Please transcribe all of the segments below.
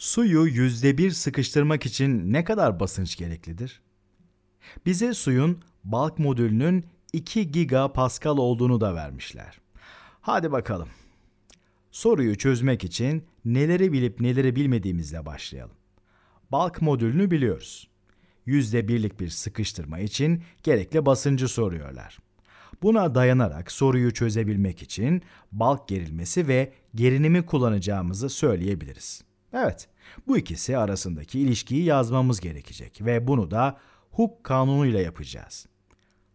Suyu yüzde bir sıkıştırmak için ne kadar basınç gereklidir? Bize suyun bulk modülünün 2 giga Pascal olduğunu da vermişler. Hadi bakalım. Soruyu çözmek için neleri bilip neleri bilmediğimizle başlayalım. Bulk modülünü biliyoruz. Yüzde birlik bir sıkıştırma için gerekli basıncı soruyorlar. Buna dayanarak soruyu çözebilmek için bulk gerilmesi ve gerinimi kullanacağımızı söyleyebiliriz. Evet, bu ikisi arasındaki ilişkiyi yazmamız gerekecek ve bunu da hukuk kanunuyla yapacağız.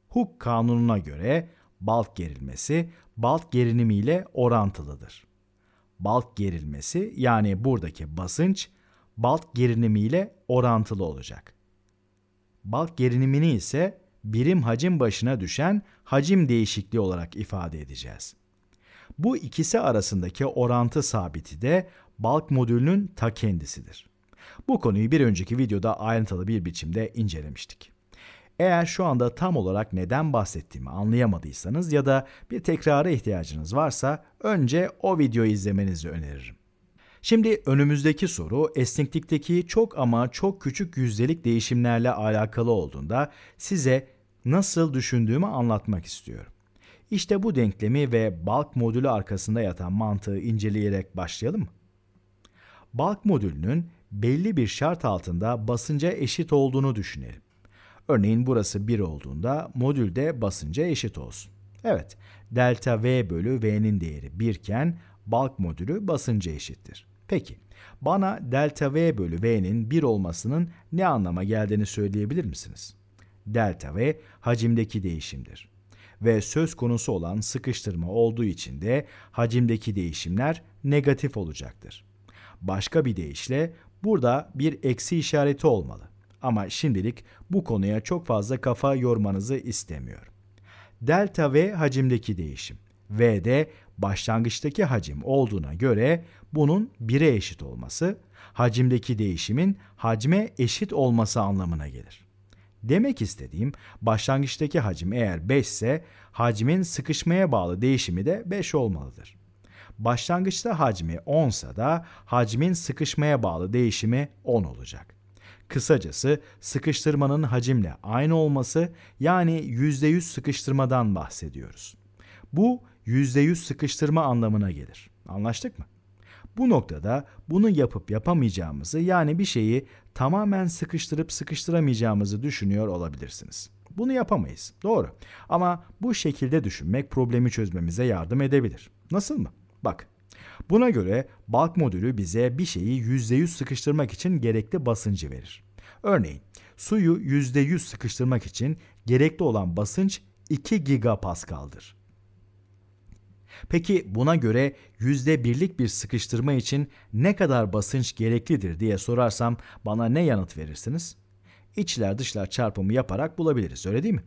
Hukuk kanununa göre balk gerilmesi balk ile orantılıdır. Balk gerilmesi yani buradaki basınç balk ile orantılı olacak. Balk gerilimini ise birim hacim başına düşen hacim değişikliği olarak ifade edeceğiz. Bu ikisi arasındaki orantı sabiti de bulk modülünün ta kendisidir. Bu konuyu bir önceki videoda ayrıntılı bir biçimde incelemiştik. Eğer şu anda tam olarak neden bahsettiğimi anlayamadıysanız ya da bir tekrara ihtiyacınız varsa önce o videoyu izlemenizi öneririm. Şimdi önümüzdeki soru esneklikteki çok ama çok küçük yüzdelik değişimlerle alakalı olduğunda size nasıl düşündüğümü anlatmak istiyorum. İşte bu denklemi ve bulk modülü arkasında yatan mantığı inceleyerek başlayalım mı? Balk modülünün belli bir şart altında basınca eşit olduğunu düşünelim. Örneğin burası 1 olduğunda modül de basınca eşit olsun. Evet, delta V bölü V'nin değeri 1 iken balk modülü basınca eşittir. Peki, bana delta V bölü V'nin 1 olmasının ne anlama geldiğini söyleyebilir misiniz? Delta V hacimdeki değişimdir ve söz konusu olan sıkıştırma olduğu için de hacimdeki değişimler negatif olacaktır. Başka bir deyişle burada bir eksi işareti olmalı. Ama şimdilik bu konuya çok fazla kafa yormanızı istemiyorum. Delta V hacimdeki değişim. V de başlangıçtaki hacim olduğuna göre bunun 1'e eşit olması, hacimdeki değişimin hacme eşit olması anlamına gelir. Demek istediğim başlangıçtaki hacim eğer 5 ise hacmin sıkışmaya bağlı değişimi de 5 olmalıdır. Başlangıçta hacmi 10 sa da hacmin sıkışmaya bağlı değişimi 10 olacak. Kısacası sıkıştırmanın hacimle aynı olması yani %100 sıkıştırmadan bahsediyoruz. Bu %100 sıkıştırma anlamına gelir. Anlaştık mı? Bu noktada bunu yapıp yapamayacağımızı yani bir şeyi tamamen sıkıştırıp sıkıştıramayacağımızı düşünüyor olabilirsiniz. Bunu yapamayız. Doğru. Ama bu şekilde düşünmek problemi çözmemize yardım edebilir. Nasıl mı? Bak buna göre bulk modülü bize bir şeyi %100 sıkıştırmak için gerekli basıncı verir. Örneğin suyu %100 sıkıştırmak için gerekli olan basınç 2 gigapaskaldır. Peki buna göre %1'lik bir sıkıştırma için ne kadar basınç gereklidir diye sorarsam bana ne yanıt verirsiniz? İçler dışlar çarpımı yaparak bulabiliriz öyle değil mi?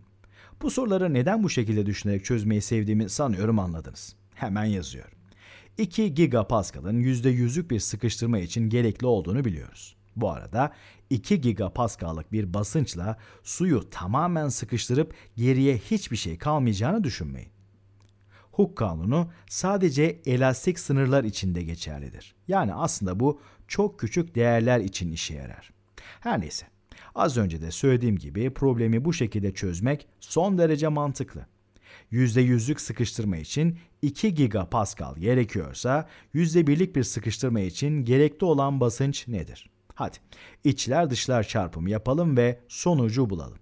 Bu soruları neden bu şekilde düşünerek çözmeyi sevdiğimi sanıyorum anladınız. Hemen yazıyorum. 2 GPa'nın %100'lük bir sıkıştırma için gerekli olduğunu biliyoruz. Bu arada 2 GPa'lık bir basınçla suyu tamamen sıkıştırıp geriye hiçbir şey kalmayacağını düşünmeyin. Hooke kanunu sadece elastik sınırlar içinde geçerlidir. Yani aslında bu çok küçük değerler için işe yarar. Her neyse, az önce de söylediğim gibi problemi bu şekilde çözmek son derece mantıklı. %100'lük sıkıştırma için 2 gigapascal gerekiyorsa %1'lik bir sıkıştırma için gerekli olan basınç nedir? Hadi içler dışlar çarpımı yapalım ve sonucu bulalım.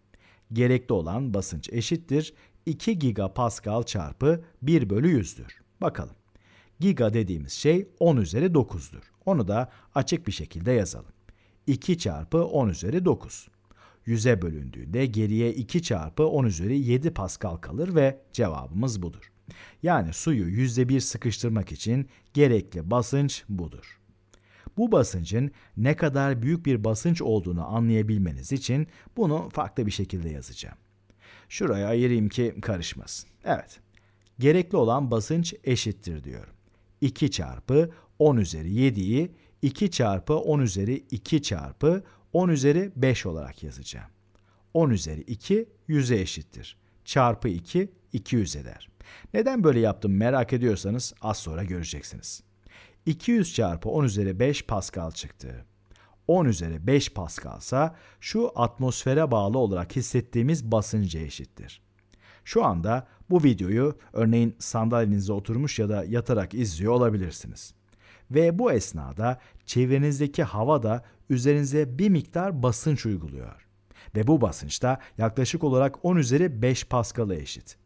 Gerekli olan basınç eşittir 2 gigapascal çarpı 1 bölü 100'dür. Bakalım. Giga dediğimiz şey 10 üzeri 9'dur. Onu da açık bir şekilde yazalım. 2 çarpı 10 üzeri 9. 100'e bölündüğünde geriye 2 çarpı 10 üzeri 7 Pascal kalır ve cevabımız budur. Yani suyu %1 sıkıştırmak için gerekli basınç budur. Bu basıncın ne kadar büyük bir basınç olduğunu anlayabilmeniz için bunu farklı bir şekilde yazacağım. Şuraya ayırayım ki karışmasın. Evet. Gerekli olan basınç eşittir diyorum. 2 çarpı 10 üzeri 7'yi 2 çarpı 10 üzeri 2 çarpı 10 üzeri 5 olarak yazacağım. 10 üzeri 2 100'e eşittir. Çarpı 2 200 eder. Neden böyle yaptım merak ediyorsanız az sonra göreceksiniz. 200 çarpı 10 üzeri 5 Pascal çıktı. 10 üzeri 5 Pascal'sa şu atmosfere bağlı olarak hissettiğimiz basınca eşittir. Şu anda bu videoyu örneğin sandalyenize oturmuş ya da yatarak izliyor olabilirsiniz. Ve bu esnada çevrenizdeki hava da üzerinize bir miktar basınç uyguluyor. Ve bu basınçta yaklaşık olarak 10 üzeri 5 Paskal'a eşit.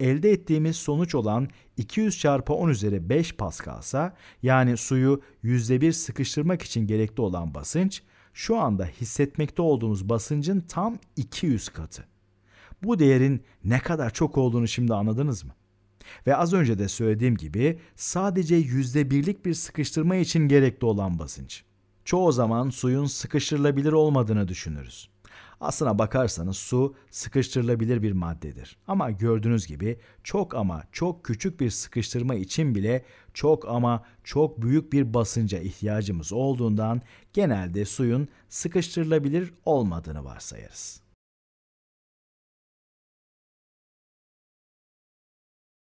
Elde ettiğimiz sonuç olan 200 çarpı 10 üzeri 5 Paskal'sa yani suyu %1 sıkıştırmak için gerekli olan basınç şu anda hissetmekte olduğumuz basıncın tam 200 katı. Bu değerin ne kadar çok olduğunu şimdi anladınız mı? Ve az önce de söylediğim gibi sadece %1'lik bir sıkıştırma için gerekli olan basınç çoğu zaman suyun sıkıştırılabilir olmadığını düşünürüz. Aslına bakarsanız su sıkıştırılabilir bir maddedir. Ama gördüğünüz gibi çok ama çok küçük bir sıkıştırma için bile çok ama çok büyük bir basınca ihtiyacımız olduğundan genelde suyun sıkıştırılabilir olmadığını varsayarız.